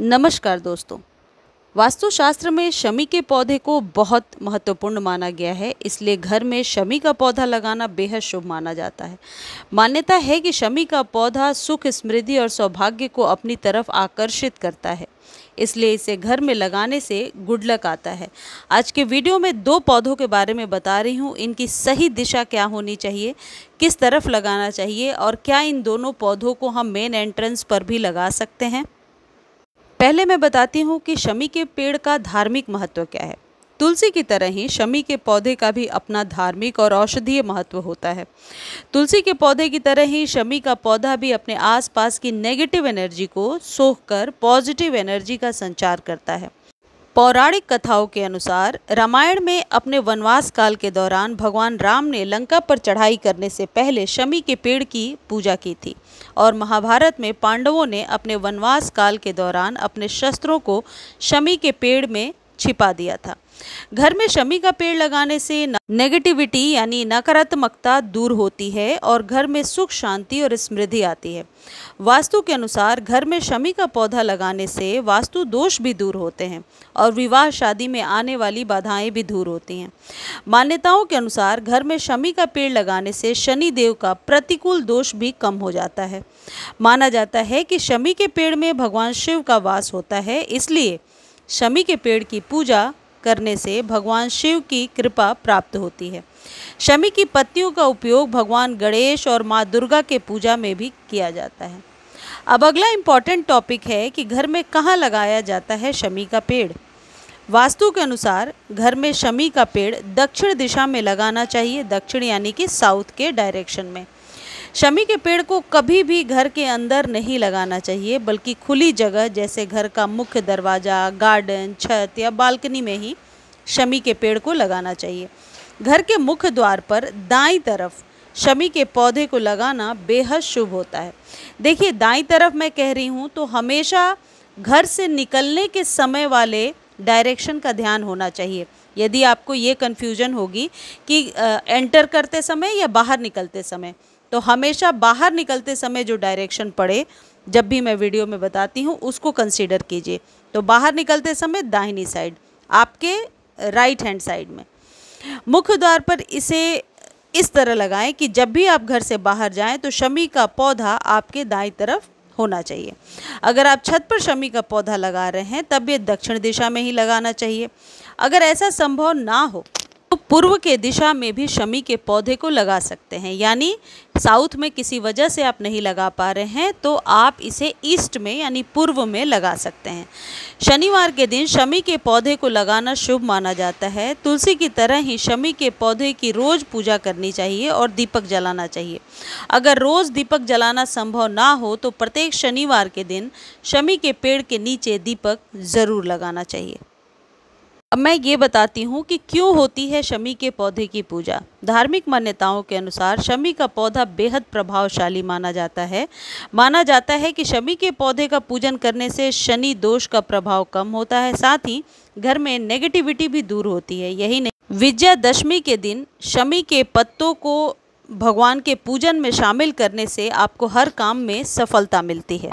नमस्कार दोस्तों वास्तुशास्त्र में शमी के पौधे को बहुत महत्वपूर्ण माना गया है इसलिए घर में शमी का पौधा लगाना बेहद शुभ माना जाता है मान्यता है कि शमी का पौधा सुख समृद्धि और सौभाग्य को अपनी तरफ आकर्षित करता है इसलिए इसे घर में लगाने से गुडलक आता है आज के वीडियो में दो पौधों के बारे में बता रही हूँ इनकी सही दिशा क्या होनी चाहिए किस तरफ लगाना चाहिए और क्या इन दोनों पौधों को हम मेन एंट्रेंस पर भी लगा सकते हैं पहले मैं बताती हूँ कि शमी के पेड़ का धार्मिक महत्व क्या है तुलसी की तरह ही शमी के पौधे का भी अपना धार्मिक और औषधीय महत्व होता है तुलसी के पौधे की तरह ही शमी का पौधा भी अपने आसपास की नेगेटिव एनर्जी को सोख कर पॉजिटिव एनर्जी का संचार करता है पौराणिक कथाओं के अनुसार रामायण में अपने वनवास काल के दौरान भगवान राम ने लंका पर चढ़ाई करने से पहले शमी के पेड़ की पूजा की थी और महाभारत में पांडवों ने अपने वनवास काल के दौरान अपने शस्त्रों को शमी के पेड़ में छिपा दिया था घर में शमी का पेड़ लगाने से नेगेटिविटी यानी नकारात्मकता दूर होती है और घर में सुख शांति और समृद्धि आती है वास्तु के अनुसार घर में शमी का पौधा लगाने से वास्तु दोष भी दूर होते हैं और विवाह शादी में आने वाली बाधाएं भी दूर होती हैं मान्यताओं के अनुसार घर में शमी का पेड़ लगाने से शनि देव का प्रतिकूल दोष भी कम हो जाता है माना जाता है कि शमी के पेड़ में भगवान शिव का वास होता है इसलिए शमी के पेड़ की पूजा करने से भगवान शिव की कृपा प्राप्त होती है शमी की पत्तियों का उपयोग भगवान गणेश और माँ दुर्गा के पूजा में भी किया जाता है अब अगला इम्पॉर्टेंट टॉपिक है कि घर में कहाँ लगाया जाता है शमी का पेड़ वास्तु के अनुसार घर में शमी का पेड़ दक्षिण दिशा में लगाना चाहिए दक्षिण यानी कि साउथ के डायरेक्शन में शमी के पेड़ को कभी भी घर के अंदर नहीं लगाना चाहिए बल्कि खुली जगह जैसे घर का मुख्य दरवाज़ा गार्डन छत या बालकनी में ही शमी के पेड़ को लगाना चाहिए घर के मुख्य द्वार पर दाई तरफ शमी के पौधे को लगाना बेहद शुभ होता है देखिए दाई तरफ मैं कह रही हूँ तो हमेशा घर से निकलने के समय वाले डायरेक्शन का ध्यान होना चाहिए यदि आपको ये कन्फ्यूजन होगी कि एंटर करते समय या बाहर निकलते समय तो हमेशा बाहर निकलते समय जो डायरेक्शन पड़े जब भी मैं वीडियो में बताती हूँ उसको कंसिडर कीजिए तो बाहर निकलते समय दाहिनी साइड आपके राइट हैंड साइड में मुख्य द्वार पर इसे इस तरह लगाएं कि जब भी आप घर से बाहर जाएं तो शमी का पौधा आपके दाएं तरफ होना चाहिए अगर आप छत पर शमी का पौधा लगा रहे हैं तब ये दक्षिण दिशा में ही लगाना चाहिए अगर ऐसा संभव ना हो तो पूर्व के दिशा में भी शमी के पौधे को लगा सकते हैं यानी साउथ में किसी वजह से आप नहीं लगा पा रहे हैं तो आप इसे ईस्ट में यानी पूर्व में लगा सकते हैं शनिवार के दिन शमी के पौधे को लगाना शुभ माना जाता है तुलसी की तरह ही शमी के पौधे की रोज़ पूजा करनी चाहिए और दीपक जलाना चाहिए अगर रोज़ दीपक जलाना संभव ना हो तो प्रत्येक शनिवार के दिन शमी के पेड़ के नीचे दीपक ज़रूर लगाना चाहिए अब मैं ये बताती हूँ कि क्यों होती है शमी के पौधे की पूजा धार्मिक मान्यताओं के अनुसार शमी का पौधा बेहद प्रभावशाली माना जाता है माना जाता है कि शमी के पौधे का पूजन करने से शनि दोष का प्रभाव कम होता है साथ ही घर में नेगेटिविटी भी दूर होती है यही नहीं विजयादशमी के दिन शमी के पत्तों को भगवान के पूजन में शामिल करने से आपको हर काम में सफलता मिलती है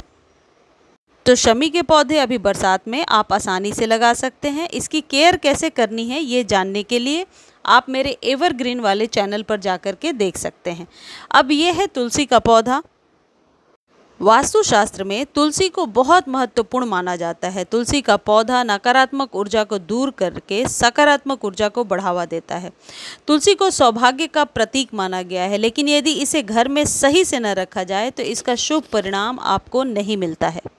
तो शमी के पौधे अभी बरसात में आप आसानी से लगा सकते हैं इसकी केयर कैसे करनी है ये जानने के लिए आप मेरे एवरग्रीन वाले चैनल पर जा कर के देख सकते हैं अब ये है तुलसी का पौधा वास्तुशास्त्र में तुलसी को बहुत महत्वपूर्ण माना जाता है तुलसी का पौधा नकारात्मक ऊर्जा को दूर करके सकारात्मक ऊर्जा को बढ़ावा देता है तुलसी को सौभाग्य का प्रतीक माना गया है लेकिन यदि इसे घर में सही से न रखा जाए तो इसका शुभ परिणाम आपको नहीं मिलता है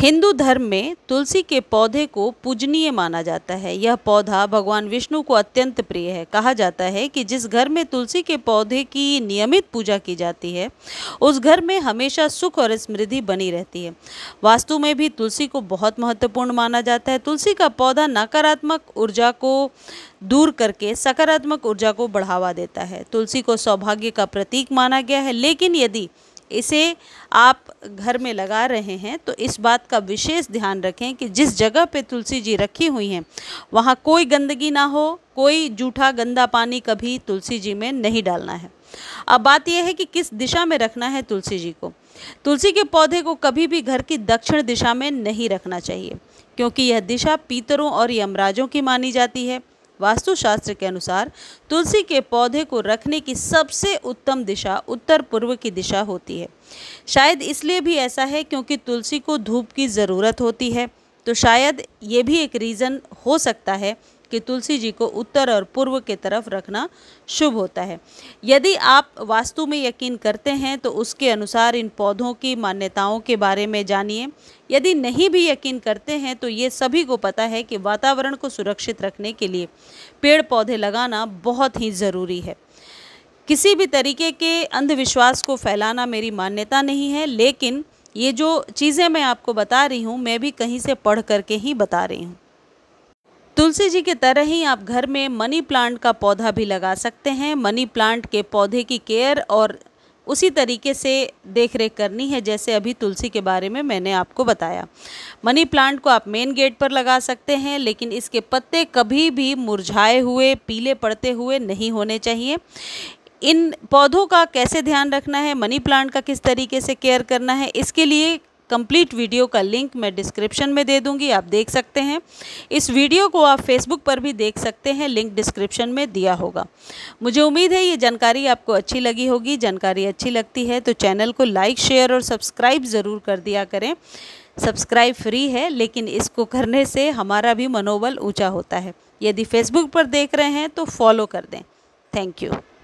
हिंदू धर्म में तुलसी के पौधे को पूजनीय माना जाता है यह पौधा भगवान विष्णु को अत्यंत प्रिय है कहा जाता है कि जिस घर में तुलसी के पौधे की नियमित पूजा की जाती है उस घर में हमेशा सुख और समृद्धि बनी रहती है वास्तु में भी तुलसी को बहुत महत्वपूर्ण माना जाता है तुलसी का पौधा नकारात्मक ऊर्जा को दूर करके सकारात्मक ऊर्जा को बढ़ावा देता है तुलसी को सौभाग्य का प्रतीक माना गया है लेकिन यदि इसे आप घर में लगा रहे हैं तो इस बात का विशेष ध्यान रखें कि जिस जगह पे तुलसी जी रखी हुई हैं वहाँ कोई गंदगी ना हो कोई जूठा गंदा पानी कभी तुलसी जी में नहीं डालना है अब बात यह है कि किस दिशा में रखना है तुलसी जी को तुलसी के पौधे को कभी भी घर की दक्षिण दिशा में नहीं रखना चाहिए क्योंकि यह दिशा पीतरों और यमराजों की मानी जाती है वास्तुशास्त्र के अनुसार तुलसी के पौधे को रखने की सबसे उत्तम दिशा उत्तर पूर्व की दिशा होती है शायद इसलिए भी ऐसा है क्योंकि तुलसी को धूप की ज़रूरत होती है तो शायद ये भी एक रीज़न हो सकता है कि तुलसी जी को उत्तर और पूर्व के तरफ रखना शुभ होता है यदि आप वास्तु में यकीन करते हैं तो उसके अनुसार इन पौधों की मान्यताओं के बारे में जानिए यदि नहीं भी यकीन करते हैं तो ये सभी को पता है कि वातावरण को सुरक्षित रखने के लिए पेड़ पौधे लगाना बहुत ही ज़रूरी है किसी भी तरीके के अंधविश्वास को फैलाना मेरी मान्यता नहीं है लेकिन ये जो चीज़ें मैं आपको बता रही हूँ मैं भी कहीं से पढ़ करके ही बता रही हूँ तुलसी जी की तरह ही आप घर में मनी प्लांट का पौधा भी लगा सकते हैं मनी प्लांट के पौधे की केयर और उसी तरीके से देख रेख करनी है जैसे अभी तुलसी के बारे में मैंने आपको बताया मनी प्लांट को आप मेन गेट पर लगा सकते हैं लेकिन इसके पत्ते कभी भी मुरझाए हुए पीले पड़ते हुए नहीं होने चाहिए इन पौधों का कैसे ध्यान रखना है मनी प्लांट का किस तरीके से केयर करना है इसके लिए कंप्लीट वीडियो का लिंक मैं डिस्क्रिप्शन में दे दूंगी आप देख सकते हैं इस वीडियो को आप फेसबुक पर भी देख सकते हैं लिंक डिस्क्रिप्शन में दिया होगा मुझे उम्मीद है ये जानकारी आपको अच्छी लगी होगी जानकारी अच्छी लगती है तो चैनल को लाइक शेयर और सब्सक्राइब ज़रूर कर दिया करें सब्सक्राइब फ्री है लेकिन इसको करने से हमारा भी मनोबल ऊँचा होता है यदि फेसबुक पर देख रहे हैं तो फॉलो कर दें थैंक यू